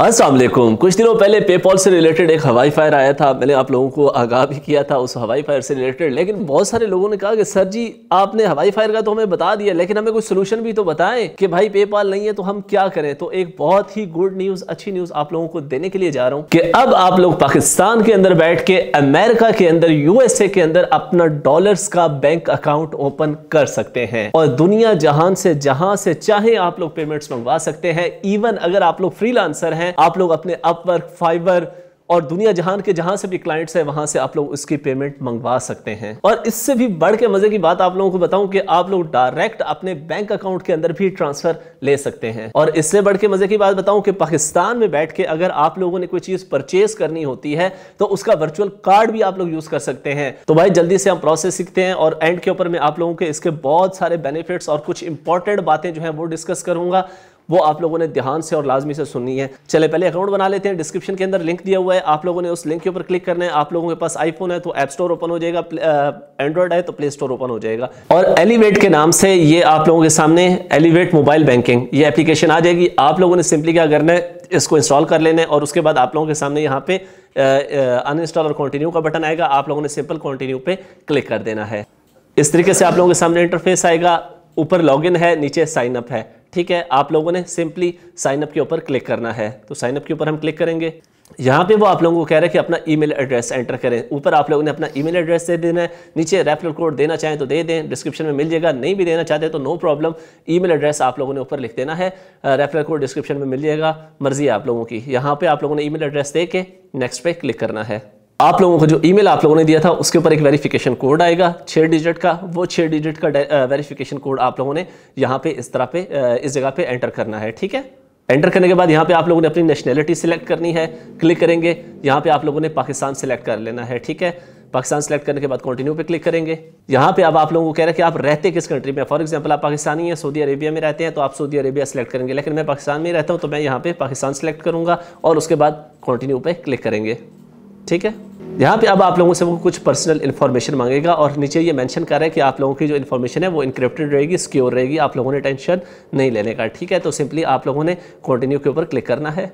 असलम कुछ दिनों पहले पेपॉल से रिलेटेड एक हवाई फायर आया था मैंने आप लोगों को आगाह भी किया था उस हवाई फायर से रिलेटेड लेकिन बहुत सारे लोगों ने कहा कि सर जी आपने हवाई फायर का तो हमें बता दिया लेकिन हमें कोई सोल्यूशन भी तो बताएं कि भाई पेपॉल नहीं है तो हम क्या करें तो एक बहुत ही गुड न्यूज अच्छी न्यूज आप लोगों को देने के लिए जा रहा हूँ कि अब आप लोग पाकिस्तान के अंदर बैठ के अमेरिका के अंदर यूएसए के अंदर अपना डॉलर का बैंक अकाउंट ओपन कर सकते हैं और दुनिया जहां से जहां से चाहे आप लोग पेमेंट्स मंगवा सकते हैं इवन अगर आप लोग फ्री हैं हैं आप लोग अपने अपवर्क फाइबर और दुनिया जहान के जहां से भी क्लाइंट्स है वहां से आप लोग उसकी पेमेंट मंगवा सकते हैं और इससे भी बढ़ के मजे की बात आप लोगों को बताऊं कि आप लोग डायरेक्ट अपने बैंक अकाउंट के अंदर भी ट्रांसफर ले सकते हैं और इससे बढ़ के मजे की बात बताऊं कि पाकिस्तान में बैठ के अगर आप लोगों ने कोई चीज परचेज करनी होती है तो उसका वर्चुअल कार्ड भी आप लोग यूज कर सकते हैं तो भाई जल्दी से हम प्रोसेस सीखते हैं और एंड के ऊपर मैं आप लोगों के इसके बहुत सारे बेनिफिट्स और कुछ इंपॉर्टेंट बातें जो है वो डिस्कस करूंगा वो आप लोगों ने ध्यान से और लाजमी से सुननी है चले पहले अकाउंट बना लेते हैं डिस्क्रिप्शन के अंदर लिंक दिया हुआ है आप लोगों ने उस लिंक के ऊपर क्लिक करना है आप लोगों के पास आईफोन है तो ऐप स्टोर ओपन हो जाएगा एंड्रॉइड है तो प्ले स्टोर ओपन हो जाएगा और एलिवेट के नाम से ये आप लोगों के सामने एलिवेट मोबाइल बैंकिंग ये एप्लीकेशन आ जाएगी आप लोगों ने सिंपली क्या करना है इसको इंस्टॉल कर लेना है और उसके बाद आप लोगों के सामने यहाँ पे अनइंस्टॉल और कंटिन्यू का बटन आएगा आप लोगों ने सिंपल कंटिन्यू पे क्लिक कर देना है इस तरीके से आप लोगों के सामने इंटरफेस आएगा ऊपर लॉगिन है नीचे साइन अप है ठीक है आप लोगों ने सिंपली साइनअप के ऊपर क्लिक करना है तो साइनअप के ऊपर हम क्लिक करेंगे यहाँ पे वो आप लोगों को कह रहे हैं कि अपना ईमेल एड्रेस एंटर करें ऊपर आप लोगों ने अपना ईमेल एड्रेस दे देना है नीचे रेफरल कोड देना चाहें तो दे दें डिस्क्रिप्शन में मिल जाएगा नहीं भी देना चाहते तो नो प्रॉब्लम ईमेल एड्रेस आप लोगों ने ऊपर लिख देना है रेफरल कोड डिस्क्रिप्शन में मिल जाएगा मर्जी है आप लोगों की यहाँ पर आप लोगों ने ई एड्रेस दे के नेक्स्ट पे क्लिक करना है आप लोगों को जो ईमेल आप लोगों ने दिया था उसके ऊपर एक वेरिफिकेशन कोड आएगा छः डिजिट का वो छः डिजिट का वेरिफिकेशन uh, कोड आप लोगों ने यहाँ पे इस तरह पे uh, इस जगह पे एंटर करना है ठीक है एंटर करने के बाद यहाँ पे आप लोगों ने अपनी नेशनैलिटी सिलेक्ट करनी है क्लिक करेंगे यहाँ पे आप लोगों ने पाकिस्तान सेलेक्ट कर लेना है ठीक है पाकिस्तान सेलेक्ट करने के बाद कंटिन्यू पे क्लिक करेंगे यहाँ पे अब आप लोगों को कह रहे हैं कि आप रहते किस कंट्री में फॉर एग्जांपल आप पाकिस्तानी हैं सऊदी अरेबिया में रहते हैं तो आप सऊदी अरेबिया सेलेक्ट करेंगे लेकिन मैं पाकिस्तान में रहता हूँ तो मैं यहाँ पे पाकिस्तान सेलेक्ट करूंगा और उसके बाद कंटिन्यू पे क्लिक करेंगे ठीक है यहाँ पे अब आप लोगों से वो कुछ पर्सनल इन्फॉर्मेशन मांगेगा और नीचे ये मेंशन कर रहा है कि आप लोगों की जो इन्फॉर्मेशन है वो इंक्रिप्टेड रहेगी सिक्योर रहेगी आप लोगों ने टेंशन नहीं लेने का ठीक है तो सिंपली आप लोगों ने कंटिन्यू के ऊपर क्लिक करना है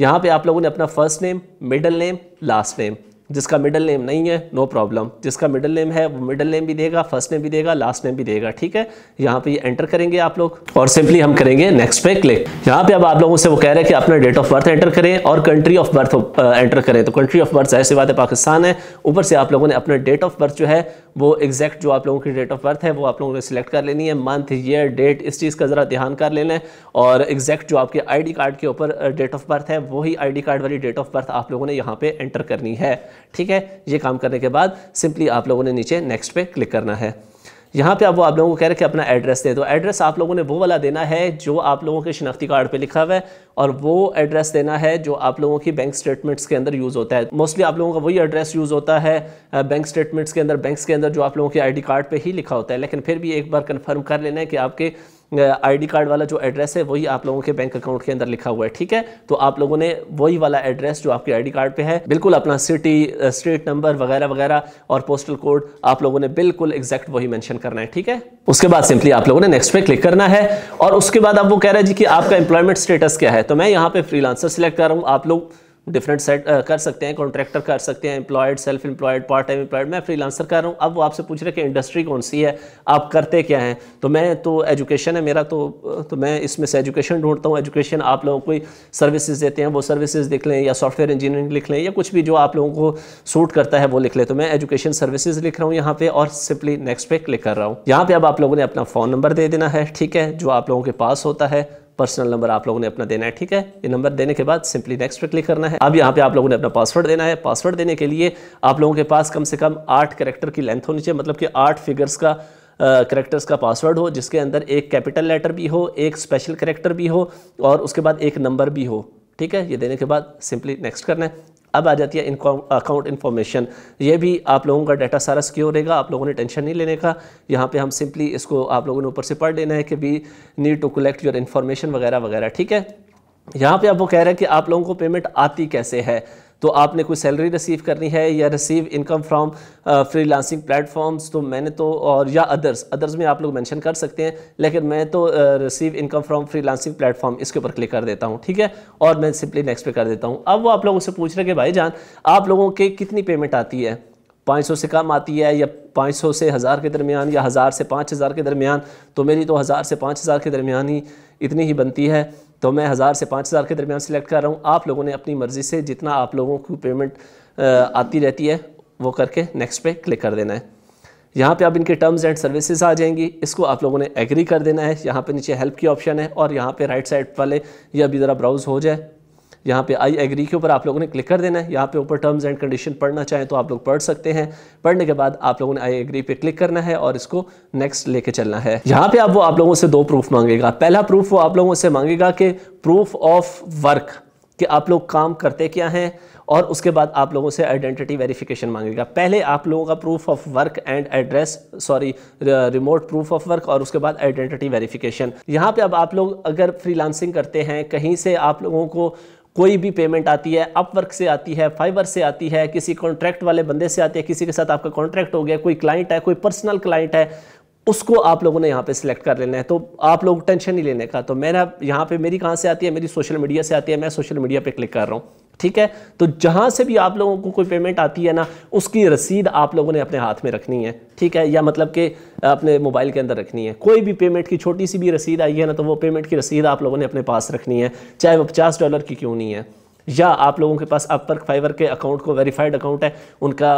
यहाँ पे आप लोगों ने अपना first name middle name last name जिसका मिडल नेम नहीं है नो no प्रॉब्लम जिसका मिडल नेम है वो मिडल नेम भी देगा फर्स्ट नेम भी देगा लास्ट नेम भी देगा ठीक है यहाँ पे एंटर करेंगे आप लोग और सिंपली हम करेंगे नेक्स्ट पे क्लिक यहाँ पे अब आप लोगों से वो कह रहे हैं कि अपना डेट ऑफ बर्थ एंटर करें और कंट्री ऑफ बर्थ एंटर करें तो कंट्री ऑफ बर्थ ऐसी बात है पाकिस्तान है ऊपर से आप लोगों ने अपना डेट ऑफ बर्थ जो है वो एग्जैक्ट जो आप लोगों की डेट ऑफ बर्थ है वो आप लोगों ने सिलेक्ट कर लेनी है मंथ ईयर डेट इस चीज़ का ज़रा ध्यान कर लेना है और एग्जैक्ट जो आपके आईडी कार्ड के ऊपर डेट ऑफ बर्थ है वही आईडी कार्ड वाली डेट ऑफ बर्थ आप लोगों ने यहाँ पे एंटर करनी है ठीक है ये काम करने के बाद सिंपली आप लोगों ने नीचे नेक्स्ट पे क्लिक करना है यहाँ पे अब आप लोगों को कह रहे कि अपना एड्रेस दे दो एड्रेस आप लोगों ने वो वाला देना है जो आप लोगों के शनाख्ती कार्ड पे लिखा हुआ है और वो एड्रेस देना है जो आप लोगों की बैंक स्टेटमेंट्स के अंदर यूज़ होता है मोस्टली आप लोगों का वही एड्रेस यूज़ होता है बैंक स्टेटमेंट्स के अंदर बैंक के अंदर जो आप लोगों के आई कार्ड पर ही लिखा होता है लेकिन फिर भी एक बार कन्फर्म कर लेना है कि आपके आईडी कार्ड वाला जो एड्रेस है वही आप लोगों के बैंक अकाउंट के अंदर लिखा हुआ है ठीक है तो आप लोगों ने वही वाला एड्रेस जो आपके आईडी कार्ड पे है बिल्कुल अपना सिटी स्ट्रीट नंबर वगैरह वगैरह और पोस्टल कोड आप लोगों ने बिल्कुल एग्जैक्ट वही मैंशन करना है ठीक है उसके बाद सिंपली आप लोगों ने नेक्स्ट पे क्लिक करना है और उसके बाद आप वो कह रहे हैं जी कि आपका एम्प्लॉयमेंट स्टेटस क्या है तो मैं यहाँ पे फ्रीलांसर सिलेक्ट कर रहा हूँ आप लोग डिफरेंट सेट uh, कर सकते हैं कॉन्ट्रैक्टर कर सकते हैं employed self employed part time employed मैं फ्रीलांसर कर रहा हूँ अब वो आपसे पूछ रहे कि इंडस्ट्री कौन सी है आप करते क्या हैं तो मैं तो एजुकेशन है मेरा तो तो मैं इसमें से एजुकेशन ढूंढता हूँ एजुकेशन आप लोगों को सर्विसेज देते हैं वो सर्विसेज लिख लें या सॉफ्टवेयर इंजीनियरिंग लिख लें या कुछ भी जो आप लोगों को सूट करता है वो लिख लें तो मैं एजुकेशन सर्विसेज लिख रहा हूँ यहाँ पे और सिंपली नेक्स्ट पे क्लिक कर रहा हूँ यहाँ पे अब आप लोगों ने अपना फ़ोन नंबर दे देना है ठीक है जो आप लोगों के पास होता है पर्सनल नंबर आप लोगों ने अपना देना है ठीक है ये नंबर देने के बाद सिंपली नेक्स्ट पर क्लिक करना है अब यहाँ पे आप लोगों ने अपना पासवर्ड देना है पासवर्ड देने के लिए आप लोगों के पास कम से कम आठ करेक्टर की लेंथ होनी चाहिए मतलब कि आठ फिगर्स का करेक्टर्स uh, का पासवर्ड हो जिसके अंदर एक कैपिटल लेटर भी हो एक स्पेशल करेक्टर भी हो और उसके बाद एक नंबर भी हो ठीक है ये देने के बाद सिंपली नेक्स्ट करना है अब आ जाती है अकाउंट इन्फॉर्मेशन ये भी आप लोगों का डाटा सारा सिक्योर रहेगा आप लोगों ने टेंशन नहीं लेने का यहाँ पे हम सिंपली इसको आप लोगों ने ऊपर से पढ़ लेना है कि we need to collect your information वगैरह वगैरह ठीक है यहाँ पे आप वो कह रहे हैं कि आप लोगों को पेमेंट आती कैसे है तो आपने कोई सैलरी रिसीव करनी है या receive income from freelancing platforms तो मैंने तो और या अदर्स अदर्स में आप लोग मैंशन कर सकते हैं लेकिन मैं तो receive income from freelancing platform इसके ऊपर क्लिक कर देता हूँ ठीक है और मैं सिंपली नेक्स्ट पे कर देता हूँ अब वो आप लोगों से पूछ रहे कि भाई जान आप लोगों के कितनी पेमेंट आती है 500 से कम आती है या 500 से हज़ार के दरमियान या हज़ार से पाँच हज़ार के दरमियान तो मेरी तो हज़ार से पाँच हज़ार के दरमियान ही इतनी ही बनती है तो मैं हज़ार से पाँच हज़ार के दरमियान सेलेक्ट कर रहा हूँ आप लोगों ने अपनी मर्ज़ी से जितना आप लोगों को पेमेंट आती रहती है वो करके नेक्स्ट पे क्लिक कर देना है यहाँ पे आप इनके टर्म्स एंड सर्विसेज आ जाएंगी इसको आप लोगों ने एग्री कर देना है यहाँ पे नीचे हेल्प की ऑप्शन है और यहाँ पे राइट साइड वाले ये अभी ज़रा ब्राउज़ हो जाए यहाँ पे आई एग्री के ऊपर आप लोगों ने क्लिक कर देना है यहाँ पे ऊपर टर्म्स एंड कंडीशन पढ़ना चाहें तो आप लोग पढ़ सकते हैं पढ़ने के बाद आप लोगों ने आई एग्री पे क्लिक करना है और इसको नेक्स्ट लेके चलना है यहाँ पे आप वो आप लोगों से दो प्रूफ मांगेगा पहला प्रूफ वो आप लोगों से मांगेगा कि प्रूफ ऑफ वर्क कि आप लोग काम करते क्या हैं और उसके बाद आप लोगों से आइडेंटिटी वेरिफिकेशन मांगेगा पहले आप लोगों का proof of work and address sorry remote proof of work और उसके बाद आइडेंटिटी वेरिफिकेशन यहाँ पे अब आप लोग अगर फ्रीलांसिंग करते हैं कहीं से आप लोगों को कोई भी पेमेंट आती है अपवर्क से आती है फाइबर से आती है किसी कॉन्ट्रैक्ट वाले बंदे से आती है किसी के साथ आपका कॉन्ट्रैक्ट हो गया कोई क्लाइंट है कोई पर्सनल क्लाइंट है उसको आप लोगों ने यहाँ पे सिलेक्ट कर लेना है तो आप लोग टेंशन नहीं लेने का तो मेरा यहाँ पे मेरी कहाँ से आती है मेरी सोशल मीडिया से आती है मैं सोशल मीडिया पे क्लिक कर रहा हूँ ठीक है तो जहाँ से भी आप लोगों को कोई पेमेंट आती है ना उसकी रसीद आप लोगों ने अपने हाथ में रखनी है ठीक है या मतलब कि अपने मोबाइल के अंदर रखनी है कोई भी पेमेंट की छोटी सी भी रसीद आई है ना तो वो पेमेंट की रसीद आप लोगों ने अपने पास रखनी है चाहे वो पचास डॉलर की क्यों नहीं है या आप लोगों के पास अपर फाइवर के अकाउंट को वेरीफाइड अकाउंट है उनका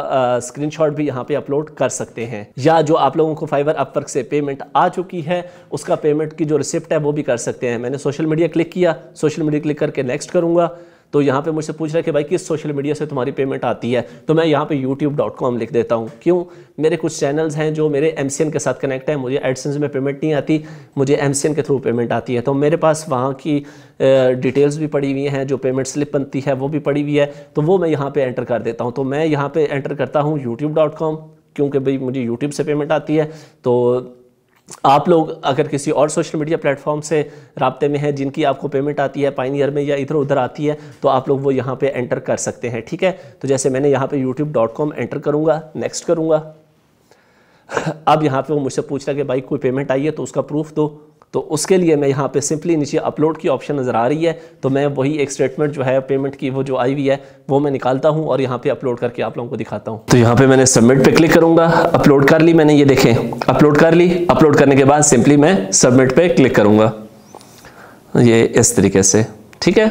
स्क्रीनशॉट भी यहाँ पे अपलोड कर सकते हैं या जो आप लोगों को फाइवर अपवर्क से पेमेंट आ चुकी है उसका पेमेंट की जो रिसिप्ट है वो भी कर सकते हैं मैंने सोशल मीडिया क्लिक किया सोशल मीडिया क्लिक करके नेक्स्ट करूँगा तो यहाँ पे मुझसे पूछ रहा है कि भाई किस सोशल मीडिया से तुम्हारी पेमेंट आती है तो मैं यहाँ पे यूट्यूब लिख देता हूँ क्यों मेरे कुछ चैनल्स हैं जो मेरे एम के साथ कनेक्ट है मुझे एडसेंस में पेमेंट नहीं आती मुझे एम के थ्रू पेमेंट आती है तो मेरे पास वहाँ की डिटेल्स भी पड़ी हुई हैं जो पेमेंट स्लिप बनती है वो भी पड़ी हुई है तो वो मैं यहाँ पर एंटर कर देता हूँ तो मैं यहाँ पर एंटर करता हूँ यूट्यूब क्योंकि भाई मुझे यूट्यूब से पेमेंट आती है तो आप लोग अगर किसी और सोशल मीडिया प्लेटफॉर्म से रबते में हैं जिनकी आपको पेमेंट आती है पाइनियर में या इधर उधर आती है तो आप लोग वो यहाँ पे एंटर कर सकते हैं ठीक है तो जैसे मैंने यहाँ पे youtube.com एंटर करूँगा नेक्स्ट करूँगा अब यहाँ पे वो मुझसे पूछ रहा कि भाई कोई पेमेंट आई है तो उसका प्रूफ दो तो उसके लिए मैं यहाँ पे सिंपली नीचे अपलोड की ऑप्शन नज़र आ रही है तो मैं वही एक स्टेटमेंट जो है पेमेंट की वो जो आई हुई है वो मैं निकालता हूँ और यहाँ पे अपलोड करके आप लोगों को दिखाता हूँ तो यहाँ पे मैंने सबमिट पे क्लिक करूँगा अपलोड कर ली मैंने ये देखें अपलोड कर ली अपलोड करने के बाद सिंपली मैं सबमिट पे क्लिक करूँगा ये इस तरीके से ठीक है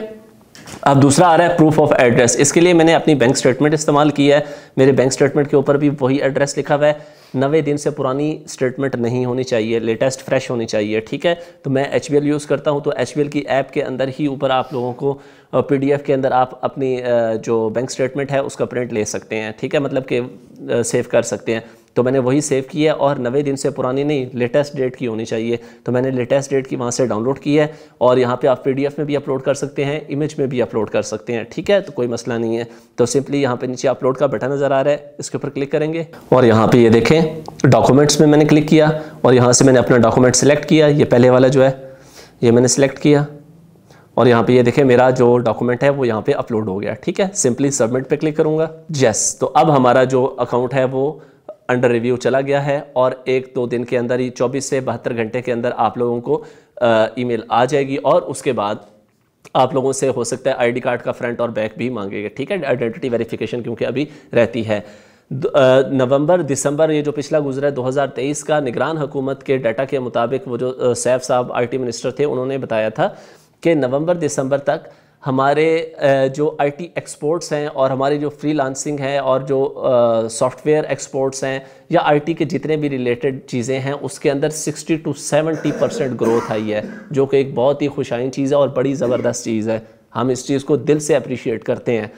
अब दूसरा आ रहा है प्रूफ ऑफ एड्रेस इसके लिए मैंने अपनी बैंक स्टेटमेंट इस्तेमाल की है मेरे बैंक स्टेटमेंट के ऊपर भी वही एड्रेस लिखा हुआ है नवे दिन से पुरानी स्टेटमेंट नहीं होनी चाहिए लेटेस्ट फ्रेश होनी चाहिए ठीक है तो मैं एच यूज़ करता हूँ तो एच की ऐप के अंदर ही ऊपर आप लोगों को पी के अंदर आप अपनी जो बैंक स्टेटमेंट है उसका प्रिंट ले सकते हैं ठीक है मतलब कि सेव कर सकते हैं तो मैंने वही सेव की है और नवे दिन से पुरानी नहीं लेटेस्ट डेट की होनी चाहिए तो मैंने लेटेस्ट डेट की वहाँ से डाउनलोड की है और यहाँ पे आप पीडीएफ में भी अपलोड कर सकते हैं इमेज में भी अपलोड कर सकते हैं ठीक है तो कोई मसला नहीं है तो सिंपली यहाँ पे नीचे अपलोड का बटन नज़र आ रहा है इसके ऊपर क्लिक करेंगे और यहाँ पर ये देखें डॉक्यूमेंट्स में मैंने क्लिक किया और यहाँ से मैंने अपना डॉक्यूमेंट सेलेक्ट किया ये पहले वाला जो है ये मैंने सेलेक्ट किया और यहाँ पे ये देखें मेरा जो डॉक्यूमेंट है वो यहाँ पे अपलोड हो गया ठीक है सिंपली सबमिट पे क्लिक करूँगा यस तो अब हमारा जो अकाउंट है वो अंडर रिव्यू चला गया है और एक दो दिन के अंदर ही 24 से बहत्तर घंटे के अंदर आप लोगों को ईमेल आ जाएगी और उसके बाद आप लोगों से हो सकता है आईडी कार्ड का फ्रंट और बैक भी मांगेगा ठीक है आइडेंटिटी वेरिफिकेशन क्योंकि अभी रहती है नवंबर दिसंबर ये जो पिछला गुजरा है 2023 का निगरान हुकूमत के डाटा के मुताबिक वो जो सैफ साहब आईटी मिनिस्टर थे उन्होंने बताया था कि नवंबर दिसंबर तक हमारे जो आईटी एक्सपोर्ट्स हैं और हमारी जो फ्रीलांसिंग है और जो सॉफ्टवेयर एक्सपोर्ट्स हैं या आईटी के जितने भी रिलेटेड चीज़ें हैं उसके अंदर 60 टू 70 परसेंट ग्रोथ आई है जो कि एक बहुत ही खुशाइन चीज़ है और बड़ी ज़बरदस्त चीज़ है हम इस चीज़ को दिल से अप्रिशिएट करते हैं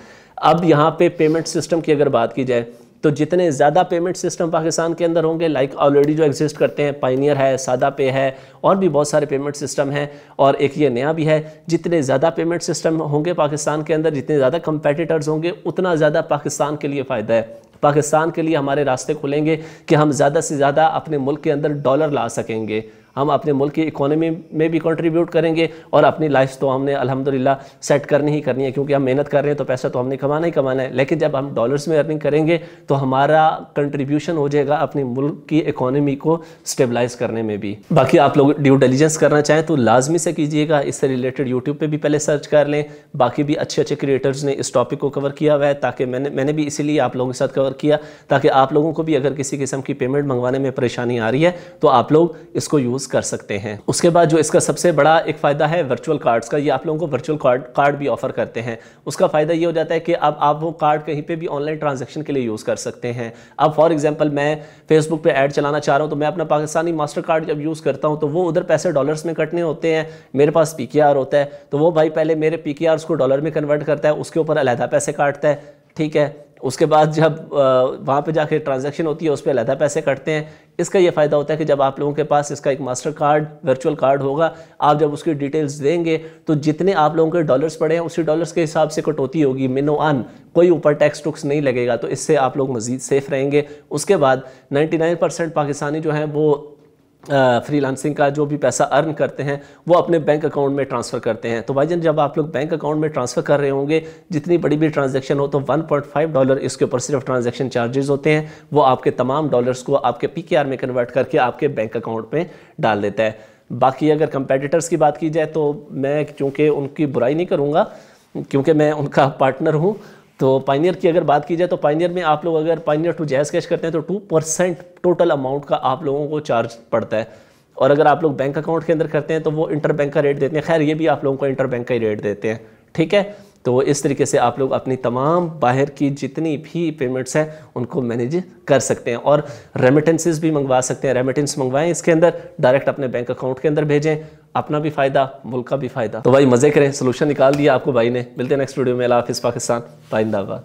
अब यहाँ पे पेमेंट सिस्टम की अगर बात की जाए तो जितने ज़्यादा पेमेंट सिस्टम पाकिस्तान के अंदर होंगे लाइक ऑलरेडी जो एग्जिस्ट करते हैं पाइनियर है सादा पे है और भी बहुत सारे पेमेंट सिस्टम हैं और एक ये नया भी है जितने ज़्यादा पेमेंट सिस्टम होंगे पाकिस्तान के अंदर जितने ज़्यादा कंपेटिटर्स होंगे उतना ज़्यादा पाकिस्तान के लिए फ़ायदा है पाकिस्तान के लिए हमारे रास्ते खुलेंगे कि हम ज़्यादा से ज़्यादा अपने मुल्क के अंदर डॉलर ला सकेंगे हम अपने मुल्क की इकोनॉमी में भी कंट्रीब्यूट करेंगे और अपनी लाइफ तो हमने अलहमदिल्ला सेट करनी ही करनी है क्योंकि हम मेहनत कर रहे हैं तो पैसा तो हमने कमाना ही कमाना है लेकिन जब हम डॉलर्स में अर्निंग करेंगे तो हमारा कंट्रीब्यूशन हो जाएगा अपने मुल्क की इकोनॉमी को स्टेबलाइज करने में भी बाकी आप लोग ड्यू डिलीजेंस करना चाहें तो लाजमी से कीजिएगा इससे रिलेटेड यूट्यूब पर भी पहले सर्च कर लें बाकी भी अच्छे अच्छे क्रिएटर्स ने इस टॉपिक को कवर किया हुआ है ताकि मैंने मैंने भी इसीलिए आप लोगों के साथ कवर किया ताकि आप लोगों को भी अगर किसी किस्म की पेमेंट मंगवाने में परेशानी आ रही है तो आप लोग इसको यूज़ यूज़ कर सकते हैं उसके बाद जो इसका सबसे बड़ा एक फ़ायदा है वर्चुअल कार्ड्स का ये आप लोगों को वर्चुअल कार्ड कार्ड भी ऑफर करते हैं उसका फ़ायदा ये हो जाता है कि अब आप वो कार्ड कहीं पर भी ऑनलाइन ट्रांजेक्शन के लिए यूज़ कर सकते हैं अब फॉर एग्जाम्पल मैं फेसबुक पर एड चलाना चाह रहा हूँ तो मैं अपना पाकिस्तानी मास्टर कार्ड जब यूज़ करता हूँ तो वो उधर पैसे डॉलर्स में कटने होते हैं मेरे पास पी होता है तो वो भाई पहले मेरे पी को डॉलर में कन्वर्ट करता है उसके ऊपर अलहदा पैसे काटता है ठीक है उसके बाद जब वहाँ पे जाके ट्रांजैक्शन होती है उस पर अलहदा पैसे कटते हैं इसका ये फ़ायदा होता है कि जब आप लोगों के पास इसका एक मास्टर कार्ड वर्चुअल कार्ड होगा आप जब उसकी डिटेल्स देंगे तो जितने आप लोगों के डॉलर्स पड़े हैं उसी डॉलर्स के हिसाब से कटौती होगी मिनो अन कोई ऊपर टैक्स टुक्स नहीं लगेगा तो इससे आप लोग मज़ीद सेफ़ रहेंगे उसके बाद नाइन्टी परसेंट पाकिस्तानी जो हैं वो फ्रीलांसिंग का जो भी पैसा अर्न करते हैं वो अपने बैंक अकाउंट में ट्रांसफ़र करते हैं तो भाई जान जब आप लोग बैंक अकाउंट में ट्रांसफ़र कर रहे होंगे जितनी बड़ी भी ट्रांजैक्शन हो तो 1.5 डॉलर इसके ऊपर सिर्फ ट्रांजैक्शन चार्जेस होते हैं वो आपके तमाम डॉलर्स को आपके पी में कन्वर्ट करके आपके बैंक अकाउंट में डाल देता है बाकी अगर कंपेटिटर्स की बात की जाए तो मैं चूँकि उनकी बुराई नहीं करूँगा क्योंकि मैं उनका पार्टनर हूँ तो पाइनियर की अगर बात की जाए तो पाइनियर में आप लोग अगर पाइनियर टू जैस कैश करते हैं तो टू परसेंट टोटल अमाउंट का आप लोगों को चार्ज पड़ता है और अगर आप लोग बैंक अकाउंट के अंदर करते हैं तो वो इंटर बैंक का रेट देते हैं खैर ये भी आप लोगों को इंटर बैंक का ही रेट देते हैं ठीक है तो इस तरीके से आप लोग अपनी तमाम बाहर की जितनी भी पेमेंट्स हैं उनको मैनेज कर सकते हैं और रेमिटेंसेस भी मंगवा सकते हैं रेमिटेंस मंगवाएं इसके अंदर डायरेक्ट अपने बैंक अकाउंट के अंदर भेजें अपना भी फ़ायदा मुल्क का भी फ़ायदा तो भाई मज़े करें सोल्यूशन निकाल दिया आपको भाई ने मिलते हैं नेक्स्ट वीडियो में अला हाफिज़ पाकिस्तान पाइंदाबाद